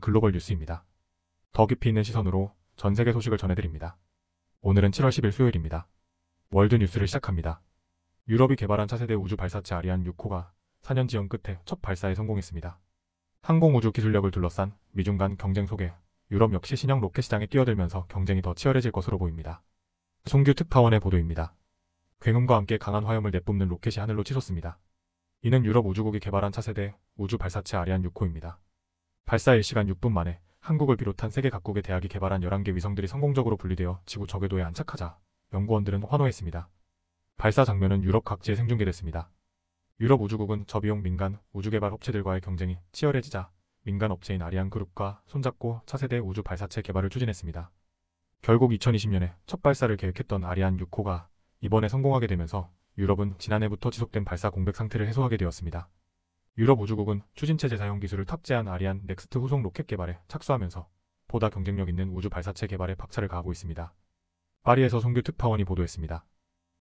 글로벌 뉴스입니다. 더 깊이 있는 시선으로 전 세계 소식을 전해드립니다. 오늘은 7월 10일 수요일입니다. 월드 뉴스를 시작합니다. 유럽이 개발한 차세대 우주 발사체 아리안 6호가 4년 지연 끝에 첫 발사에 성공했습니다. 항공우주 기술력을 둘러싼 미중 간 경쟁 속에 유럽 역시 신형 로켓 시장에 뛰어들면서 경쟁이 더 치열해질 것으로 보입니다. 송규 특파원의 보도입니다. 굉음과 함께 강한 화염을 내뿜는 로켓이 하늘로 치솟습니다. 이는 유럽 우주국이 개발한 차세대 우주 발사체 아리안 6호입니다. 발사 1시간 6분 만에 한국을 비롯한 세계 각국의 대학이 개발한 11개 위성들이 성공적으로 분리되어 지구 저궤도에 안착하자 연구원들은 환호했습니다. 발사 장면은 유럽 각지에 생중계됐습니다. 유럽 우주국은 저비용 민간 우주개발 업체들과의 경쟁이 치열해지자 민간 업체인 아리안 그룹과 손잡고 차세대 우주 발사체 개발을 추진했습니다. 결국 2020년에 첫 발사를 계획했던 아리안 6호가 이번에 성공하게 되면서 유럽은 지난해부터 지속된 발사 공백 상태를 해소하게 되었습니다. 유럽 우주국은 추진체제 사용 기술을 탑재한 아리안 넥스트 후속 로켓 개발에 착수하면서 보다 경쟁력 있는 우주 발사체 개발에 박차를 가하고 있습니다. 파리에서 송규 특파원이 보도했습니다.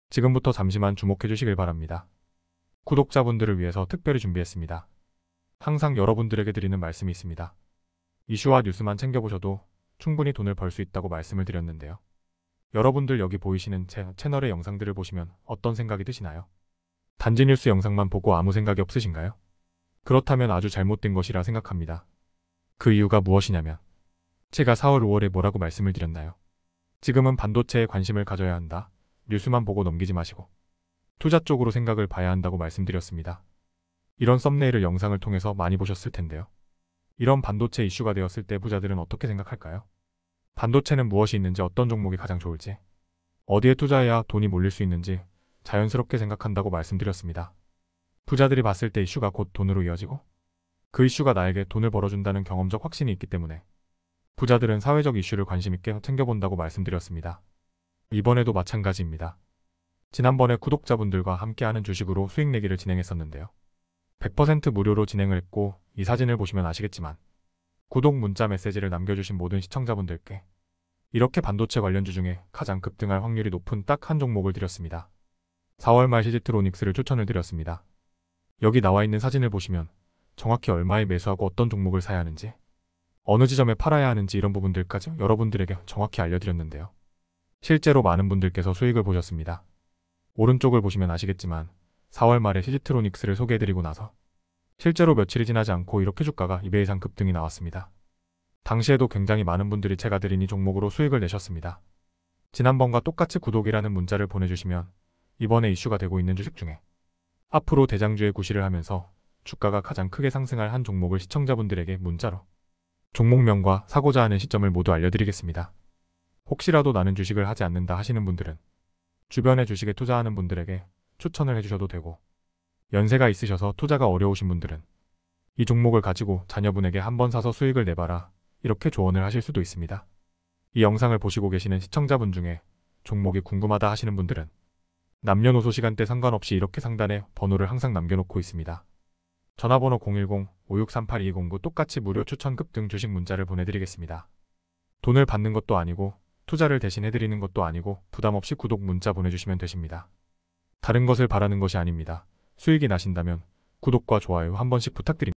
지금부터 잠시만 주목해 주시길 바랍니다. 구독자분들을 위해서 특별히 준비했습니다. 항상 여러분들에게 드리는 말씀이 있습니다. 이슈와 뉴스만 챙겨보셔도 충분히 돈을 벌 수 있다고 말씀을 드렸는데요. 여러분들 여기 보이시는 제 채널의 영상들을 보시면 어떤 생각이 드시나요? 단지 뉴스 영상만 보고 아무 생각이 없으신가요? 그렇다면 아주 잘못된 것이라 생각합니다. 그 이유가 무엇이냐면 제가 4월 5월에 뭐라고 말씀을 드렸나요? 지금은 반도체에 관심을 가져야 한다. 뉴스만 보고 넘기지 마시고 투자 쪽으로 생각을 봐야 한다고 말씀드렸습니다. 이런 썸네일을 영상을 통해서 많이 보셨을 텐데요. 이런 반도체 이슈가 되었을 때 부자들은 어떻게 생각할까요? 반도체는 무엇이 있는지 어떤 종목이 가장 좋을지 어디에 투자해야 돈이 몰릴 수 있는지 자연스럽게 생각한다고 말씀드렸습니다. 부자들이 봤을 때 이슈가 곧 돈으로 이어지고 그 이슈가 나에게 돈을 벌어준다는 경험적 확신이 있기 때문에 부자들은 사회적 이슈를 관심 있게 챙겨본다고 말씀드렸습니다. 이번에도 마찬가지입니다. 지난번에 구독자분들과 함께하는 주식으로 수익 내기를 진행했었는데요. 100% 무료로 진행을 했고 이 사진을 보시면 아시겠지만 구독 문자 메시지를 남겨주신 모든 시청자분들께 이렇게 반도체 관련주 중에 가장 급등할 확률이 높은 딱 한 종목을 드렸습니다. 4월 말 시지트로닉스를 추천을 드렸습니다. 여기 나와 있는 사진을 보시면 정확히 얼마에 매수하고 어떤 종목을 사야 하는지 어느 지점에 팔아야 하는지 이런 부분들까지 여러분들에게 정확히 알려드렸는데요. 실제로 많은 분들께서 수익을 보셨습니다. 오른쪽을 보시면 아시겠지만 4월 말에 시지트로닉스를 소개해드리고 나서 실제로 며칠이 지나지 않고 이렇게 주가가 2배 이상 급등이 나왔습니다. 당시에도 굉장히 많은 분들이 제가 드린 이 종목으로 수익을 내셨습니다. 지난번과 똑같이 구독이라는 문자를 보내주시면 이번에 이슈가 되고 있는 주식 중에 앞으로 대장주의 구시를 하면서 주가가 가장 크게 상승할 한 종목을 시청자분들에게 문자로 종목명과 사고자 하는 시점을 모두 알려드리겠습니다. 혹시라도 나는 주식을 하지 않는다 하시는 분들은 주변에 주식에 투자하는 분들에게 추천을 해주셔도 되고 연세가 있으셔서 투자가 어려우신 분들은 이 종목을 가지고 자녀분에게 한번 사서 수익을 내봐라 이렇게 조언을 하실 수도 있습니다. 이 영상을 보시고 계시는 시청자분 중에 종목이 궁금하다 하시는 분들은 남녀노소 시간대 상관없이 이렇게 상단에 번호를 항상 남겨놓고 있습니다. 전화번호 010-5638-209 똑같이 무료 추천급 등 주식 문자를 보내드리겠습니다. 돈을 받는 것도 아니고 투자를 대신 해드리는 것도 아니고 부담없이 구독 문자 보내주시면 되십니다. 다른 것을 바라는 것이 아닙니다. 수익이 나신다면 구독과 좋아요 한 번씩 부탁드립니다.